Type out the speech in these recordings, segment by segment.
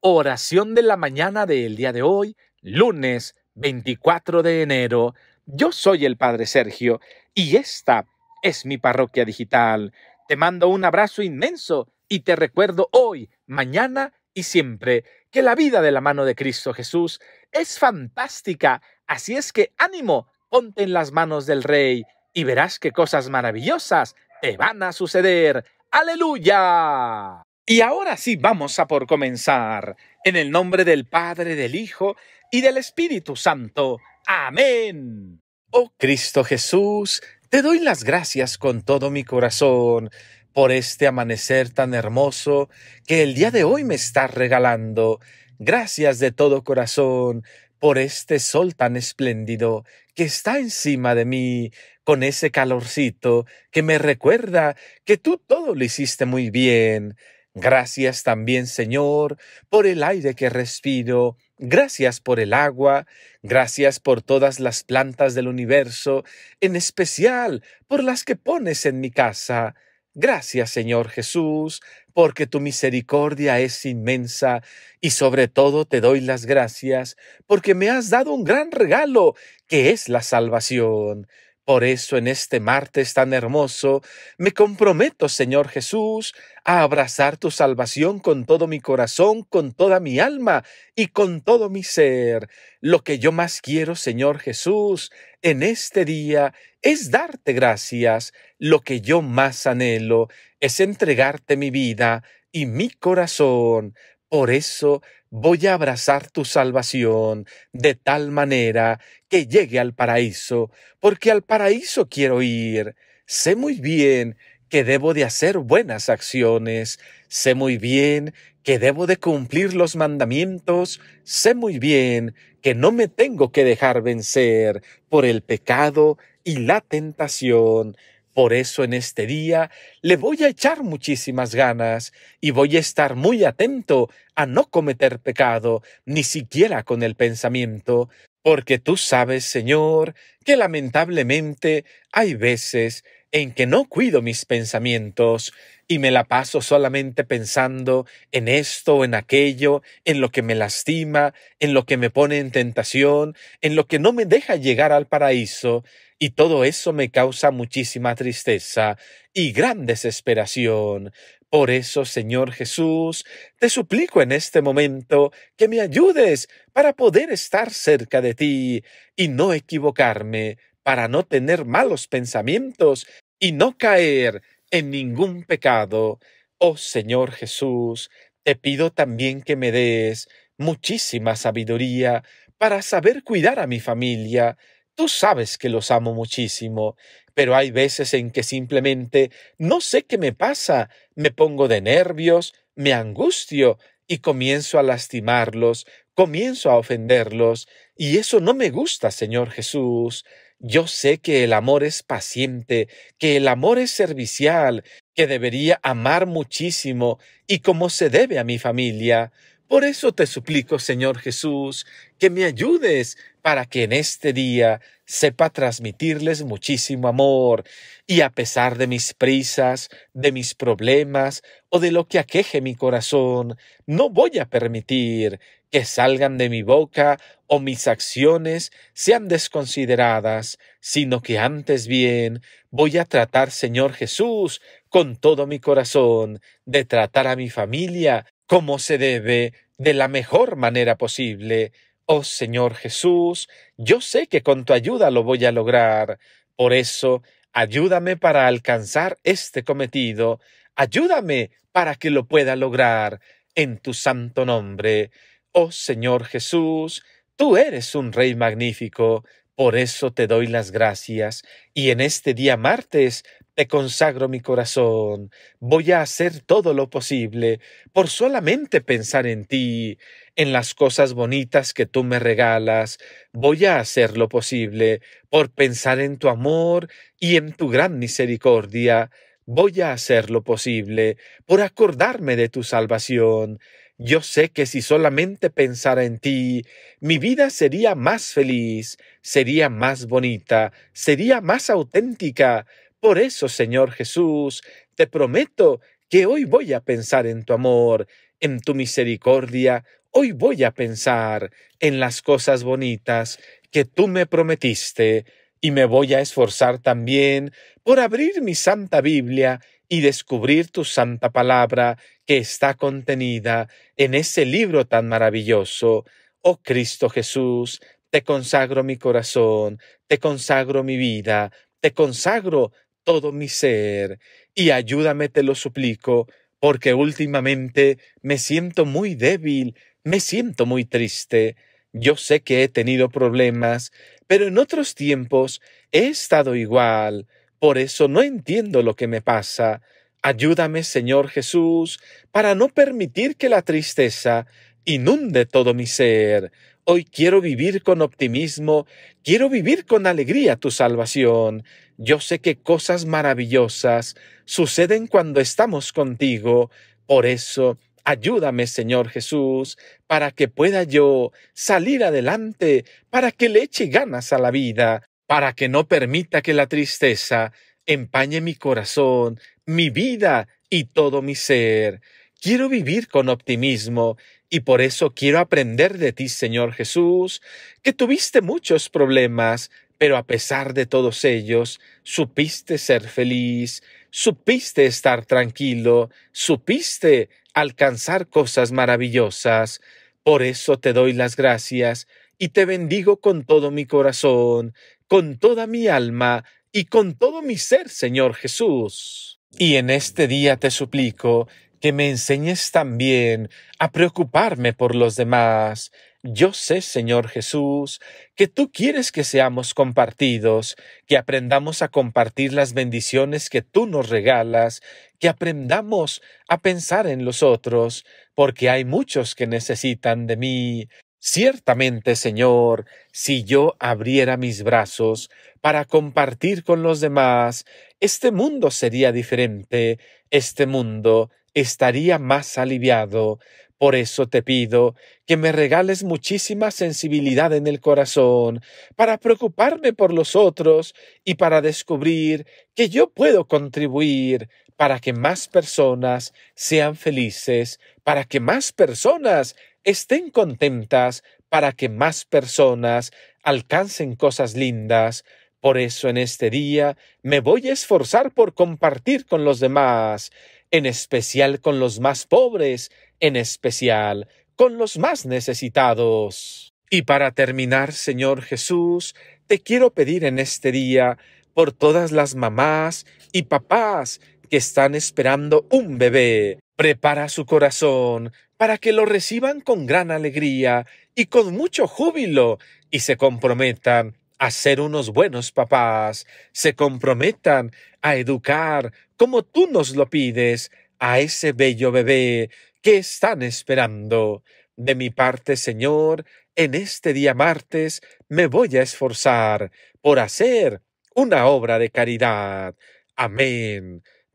Oración de la mañana del día de hoy, lunes 24 de enero. Yo soy el Padre Sergio y esta es mi parroquia digital. Te mando un abrazo inmenso y te recuerdo hoy, mañana y siempre que la vida de la mano de Cristo Jesús es fantástica. Así es que ánimo, ponte en las manos del Rey y verás qué cosas maravillosas te van a suceder. ¡Aleluya! Y ahora sí vamos a por comenzar. En el nombre del Padre, del Hijo y del Espíritu Santo. Amén. Oh Cristo Jesús, te doy las gracias con todo mi corazón por este amanecer tan hermoso que el día de hoy me estás regalando. Gracias de todo corazón por este sol tan espléndido que está encima de mí, con ese calorcito que me recuerda que tú todo lo hiciste muy bien. Gracias también, Señor, por el aire que respiro, gracias por el agua, gracias por todas las plantas del universo, en especial por las que pones en mi casa. Gracias, Señor Jesús, porque tu misericordia es inmensa y sobre todo te doy las gracias porque me has dado un gran regalo que es la salvación. Por eso en este martes tan hermoso me comprometo, Señor Jesús, a abrazar tu salvación con todo mi corazón, con toda mi alma y con todo mi ser. Lo que yo más quiero, Señor Jesús, en este día es darte gracias. Lo que yo más anhelo es entregarte mi vida y mi corazón. Por eso voy a abrazar tu salvación de tal manera que llegue al paraíso, porque al paraíso quiero ir. Sé muy bien que debo de hacer buenas acciones, sé muy bien que debo de cumplir los mandamientos, sé muy bien que no me tengo que dejar vencer por el pecado y la tentación, por eso en este día le voy a echar muchísimas ganas y voy a estar muy atento a no cometer pecado, ni siquiera con el pensamiento, porque tú sabes, Señor, que lamentablemente hay veces en que no cuido mis pensamientos y me la paso solamente pensando en esto o en aquello, en lo que me lastima, en lo que me pone en tentación, en lo que no me deja llegar al paraíso, y todo eso me causa muchísima tristeza y gran desesperación. Por eso, Señor Jesús, te suplico en este momento que me ayudes para poder estar cerca de ti y no equivocarme, para no tener malos pensamientos y no caer en ningún pecado. Oh Señor Jesús, te pido también que me des muchísima sabiduría para saber cuidar a mi familia. Tú sabes que los amo muchísimo, pero hay veces en que simplemente no sé qué me pasa, me pongo de nervios, me angustio y comienzo a lastimarlos, comienzo a ofenderlos, y eso no me gusta, Señor Jesús. Yo sé que el amor es paciente, que el amor es servicial, que debería amar muchísimo y como se debe a mi familia. Por eso te suplico, Señor Jesús, que me ayudes para que en este día sepa transmitirles muchísimo amor y a pesar de mis prisas, de mis problemas o de lo que aqueje mi corazón, no voy a permitir que salgan de mi boca o mis acciones sean desconsideradas, sino que antes bien voy a tratar, Señor Jesús, con todo mi corazón, de tratar a mi familia como se debe, de la mejor manera posible. Oh Señor Jesús, yo sé que con tu ayuda lo voy a lograr. Por eso, ayúdame para alcanzar este cometido, ayúdame para que lo pueda lograr en tu santo nombre. Oh Señor Jesús, Tú eres un Rey magnífico, por eso te doy las gracias, y en este día martes te consagro mi corazón, voy a hacer todo lo posible por solamente pensar en ti, en las cosas bonitas que tú me regalas, voy a hacer lo posible por pensar en tu amor y en tu gran misericordia, voy a hacer lo posible por acordarme de tu salvación, yo sé que si solamente pensara en ti, mi vida sería más feliz, sería más bonita, sería más auténtica. Por eso, Señor Jesús, te prometo que hoy voy a pensar en tu amor, en tu misericordia, hoy voy a pensar en las cosas bonitas que tú me prometiste, y me voy a esforzar también por abrir mi Santa Biblia y descubrir tu santa palabra que está contenida en ese libro tan maravilloso. Oh Cristo Jesús, te consagro mi corazón, te consagro mi vida, te consagro todo mi ser, y ayúdame, te lo suplico, porque últimamente me siento muy débil, me siento muy triste. Yo sé que he tenido problemas, pero en otros tiempos he estado igual. Por eso no entiendo lo que me pasa. Ayúdame, Señor Jesús, para no permitir que la tristeza inunde todo mi ser. Hoy quiero vivir con optimismo, quiero vivir con alegría tu salvación. Yo sé que cosas maravillosas suceden cuando estamos contigo. Por eso, ayúdame, Señor Jesús, para que pueda yo salir adelante, para que le eche ganas a la vida, para que no permita que la tristeza empañe mi corazón, mi vida y todo mi ser. Quiero vivir con optimismo y por eso quiero aprender de ti, Señor Jesús, que tuviste muchos problemas, pero a pesar de todos ellos, supiste ser feliz, supiste estar tranquilo, supiste alcanzar cosas maravillosas. Por eso te doy las gracias y te bendigo con todo mi corazón con toda mi alma y con todo mi ser, Señor Jesús. Y en este día te suplico que me enseñes también a preocuparme por los demás. Yo sé, Señor Jesús, que tú quieres que seamos compartidos, que aprendamos a compartir las bendiciones que tú nos regalas, que aprendamos a pensar en los otros, porque hay muchos que necesitan de mí. Ciertamente, Señor, si yo abriera mis brazos para compartir con los demás, este mundo sería diferente, este mundo estaría más aliviado. Por eso te pido que me regales muchísima sensibilidad en el corazón para preocuparme por los otros y para descubrir que yo puedo contribuir para que más personas sean felices, para que más personas estén contentas para que más personas alcancen cosas lindas. Por eso en este día me voy a esforzar por compartir con los demás, en especial con los más pobres, en especial con los más necesitados. Y para terminar, Señor Jesús, te quiero pedir en este día por todas las mamás y papás que están esperando un bebé. Prepara su corazón para que lo reciban con gran alegría y con mucho júbilo y se comprometan a ser unos buenos papás, se comprometan a educar, como tú nos lo pides, a ese bello bebé que están esperando. De mi parte, Señor, en este día martes me voy a esforzar por hacer una obra de caridad. Amén.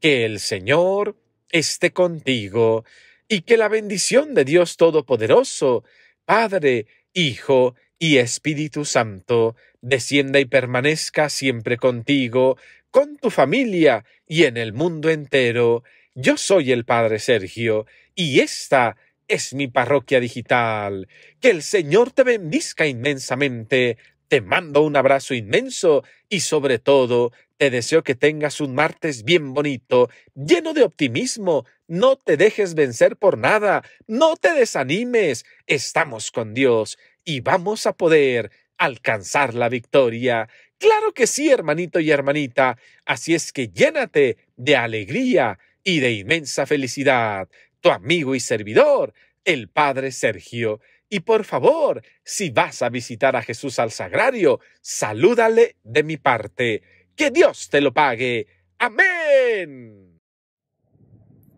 que el Señor esté contigo y que la bendición de Dios Todopoderoso, Padre, Hijo y Espíritu Santo, descienda y permanezca siempre contigo, con tu familia y en el mundo entero. Yo soy el Padre Sergio y esta es mi parroquia digital. Que el Señor te bendiga inmensamente. Te mando un abrazo inmenso y sobre todo te deseo que tengas un martes bien bonito, lleno de optimismo. No te dejes vencer por nada, no te desanimes. Estamos con Dios y vamos a poder alcanzar la victoria. Claro que sí, hermanito y hermanita. Así es que llénate de alegría y de inmensa felicidad. Tu amigo y servidor, el Padre Sergio. Y por favor, si vas a visitar a Jesús al Sagrario, salúdale de mi parte. Que Dios te lo pague. Amén.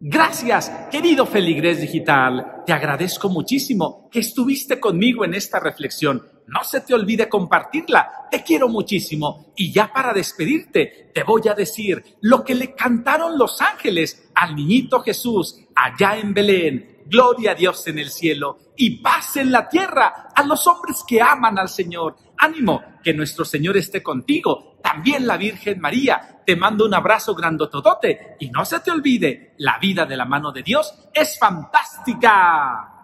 Gracias, querido Feligres Digital. Te agradezco muchísimo que estuviste conmigo en esta reflexión. No se te olvide compartirla. Te quiero muchísimo. Y ya para despedirte, te voy a decir lo que le cantaron los ángeles al niñito Jesús allá en Belén gloria a Dios en el cielo y paz en la tierra a los hombres que aman al Señor. Ánimo, que nuestro Señor esté contigo. También la Virgen María, te mando un abrazo grandotodote y no se te olvide, la vida de la mano de Dios es fantástica.